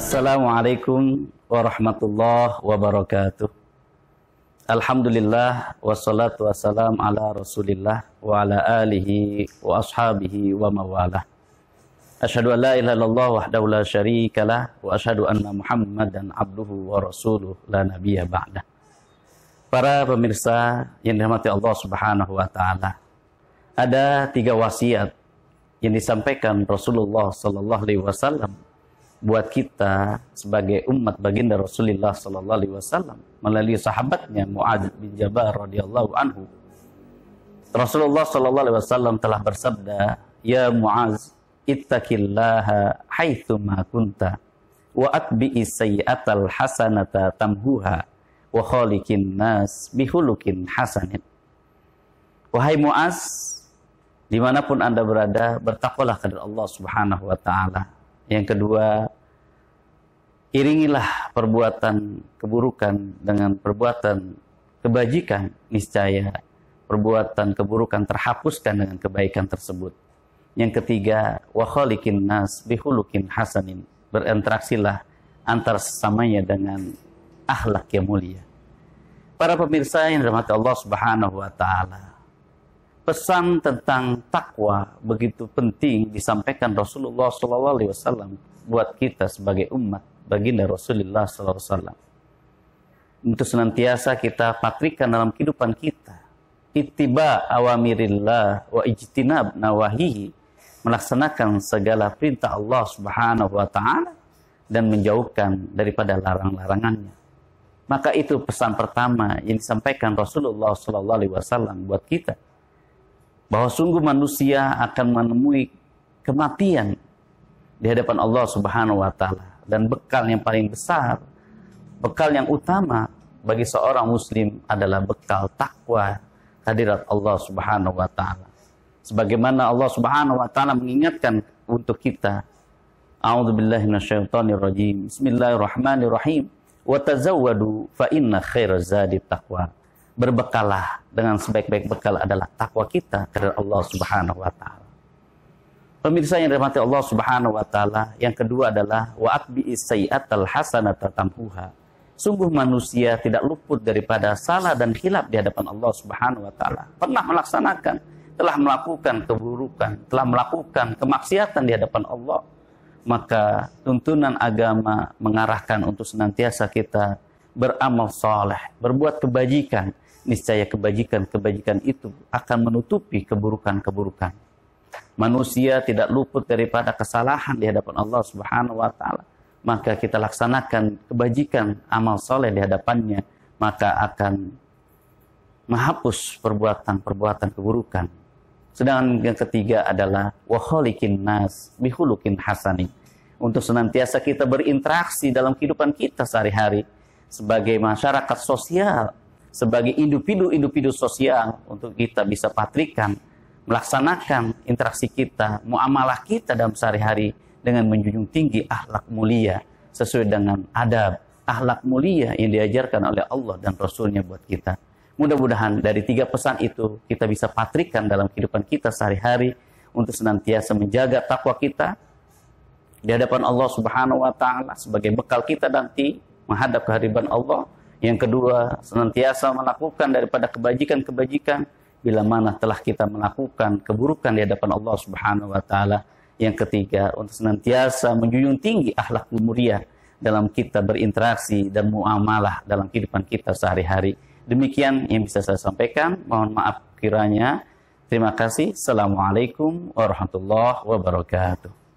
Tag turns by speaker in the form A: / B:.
A: Assalamualaikum warahmatullahi wabarakatuh. Alhamdulillah wassalatu wassalam ala Rasulillah wa ala alihi wa ashabihi wa mawalah. Asyhadu an la ilaha illallah wahdahu la syarikalah wa asyhadu anna Muhammadan abduhu wa rasuluh la nabiyya ba'da. Para pemirsa yang dirahmati Allah Subhanahu wa taala. Ada tiga wasiat yang disampaikan Rasulullah sallallahu alaihi wasallam buat kita sebagai umat baginda Rasulullah Sallallahu Alaihi Wasallam melalui sahabatnya Muadz bin Jabal radhiyallahu anhu. Rasulullah Sallallahu Alaihi Wasallam telah bersabda, Ya Muadz, ittaqillaha haitsu ma kunta wa atbi'i sayyi'atal hasanata tamhuha wa khaliqin nas bihulukin hasanin. Wahai Muaz, dimanapun anda berada, bertakwalah kepada Allah Subhanahu Wa Taala. Yang kedua, iringilah perbuatan keburukan dengan perbuatan kebajikan, niscaya perbuatan keburukan terhapuskan dengan kebaikan tersebut. Yang ketiga, wa khaliqin nas bihulukin hasanin. Berinteraksilah antar sesamanya dengan akhlak yang mulia. Para pemirsa yang dirahmati Allah Subhanahu wa taala. Pesan tentang takwa begitu penting disampaikan Rasulullah SAW buat kita sebagai umat baginda Rasulullah SAW. Untuk senantiasa kita patrikan dalam kehidupan kita. Ittiba awamirillah wa ijtinab nawahihi. Melaksanakan segala perintah Allah Subhanahu wa taala dan menjauhkan daripada larang-larangannya. Maka itu pesan pertama yang disampaikan Rasulullah Sallallahu Alaihi Wasallam buat kita, bahwa sungguh manusia akan menemui kematian di hadapan Allah Subhanahu Wa Taala dan bekal yang paling besar, bekal yang utama bagi seorang muslim adalah bekal takwa hadirat Allah Subhanahu wa taala. Sebagaimana Allah Subhanahu wa taala mengingatkan untuk kita. A'udzubillahi minasyaitonirrajim. Bismillahirrahmanirrahim. Wa tazawwadu fa inna khairaz zadi taqwa. Berbekalah dengan sebaik-baik bekal adalah takwa kita kepada Allah Subhanahu wa taala. Pemirsa yang dirahmati Allah Subhanahu wa taala, yang kedua adalah wa atbi sayyatal hasanata tamhuha. Sungguh manusia tidak luput daripada salah dan hilap di hadapan Allah Subhanahu wa taala. Pernah melaksanakan, telah melakukan keburukan, telah melakukan kemaksiatan di hadapan Allah. Maka tuntunan agama mengarahkan untuk senantiasa kita beramal soleh, berbuat kebajikan. Niscaya kebajikan-kebajikan itu akan menutupi keburukan-keburukan manusia tidak luput daripada kesalahan di hadapan Allah Subhanahu wa taala. Maka kita laksanakan kebajikan amal soleh di hadapannya, maka akan menghapus perbuatan-perbuatan keburukan. Sedangkan yang ketiga adalah waholikin nas bihulukin hasani. Untuk senantiasa kita berinteraksi dalam kehidupan kita sehari-hari sebagai masyarakat sosial, sebagai individu-individu sosial untuk kita bisa patrikan melaksanakan interaksi kita, muamalah kita dalam sehari-hari dengan menjunjung tinggi akhlak mulia sesuai dengan adab, akhlak mulia yang diajarkan oleh Allah dan Rasulnya buat kita. Mudah-mudahan dari tiga pesan itu kita bisa patrikan dalam kehidupan kita sehari-hari untuk senantiasa menjaga takwa kita di hadapan Allah Subhanahu wa taala sebagai bekal kita nanti menghadap kehadiran Allah. Yang kedua, senantiasa melakukan daripada kebajikan-kebajikan bila mana telah kita melakukan keburukan di hadapan Allah Subhanahu wa taala. Yang ketiga, untuk senantiasa menjunjung tinggi akhlak mulia dalam kita berinteraksi dan muamalah dalam kehidupan kita sehari-hari. Demikian yang bisa saya sampaikan. Mohon maaf kiranya. Terima kasih. Assalamualaikum warahmatullahi wabarakatuh.